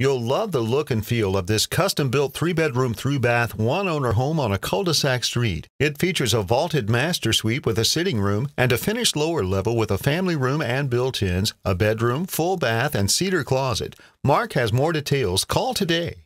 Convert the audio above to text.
You'll love the look and feel of this custom built three bedroom, three bath, one owner home on a cul de sac street. It features a vaulted master suite with a sitting room and a finished lower level with a family room and built ins, a bedroom, full bath, and cedar closet. Mark has more details. Call today.